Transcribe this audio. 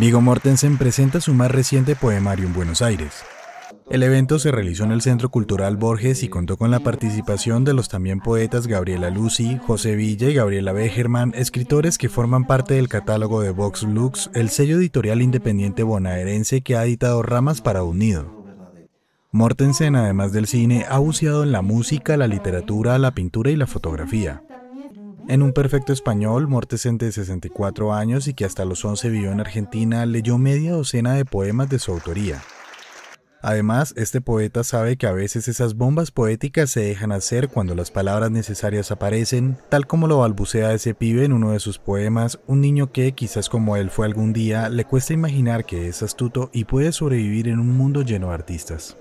Vigo Mortensen presenta su más reciente poemario en Buenos Aires. El evento se realizó en el Centro Cultural Borges y contó con la participación de los también poetas Gabriela Lucy, José Villa y Gabriela Begerman, escritores que forman parte del catálogo de Vox Lux, el sello editorial independiente bonaerense que ha editado ramas para Unido. Mortensen, además del cine, ha buceado en la música, la literatura, la pintura y la fotografía. En un perfecto español, mortecente de 64 años y que hasta los 11 vivió en Argentina, leyó media docena de poemas de su autoría. Además, este poeta sabe que a veces esas bombas poéticas se dejan hacer cuando las palabras necesarias aparecen, tal como lo balbucea ese pibe en uno de sus poemas, un niño que, quizás como él fue algún día, le cuesta imaginar que es astuto y puede sobrevivir en un mundo lleno de artistas.